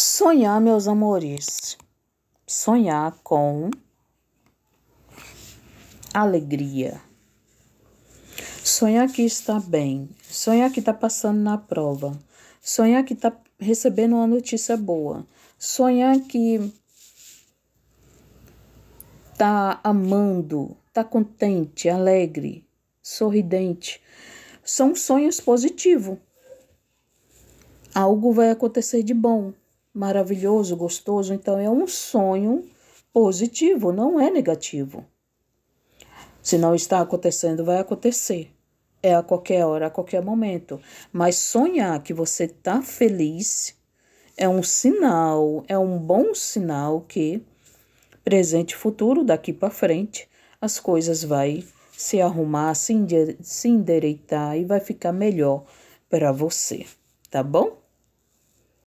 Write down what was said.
Sonhar, meus amores. Sonhar com alegria. Sonhar que está bem. Sonhar que está passando na prova. Sonhar que está recebendo uma notícia boa. Sonhar que está amando, está contente, alegre, sorridente. São sonhos positivos. Algo vai acontecer de bom maravilhoso, gostoso. Então é um sonho positivo, não é negativo. Se não está acontecendo, vai acontecer. É a qualquer hora, a qualquer momento. Mas sonhar que você está feliz é um sinal, é um bom sinal que presente e futuro, daqui para frente, as coisas vai se arrumar, se endereitar e vai ficar melhor para você, tá bom?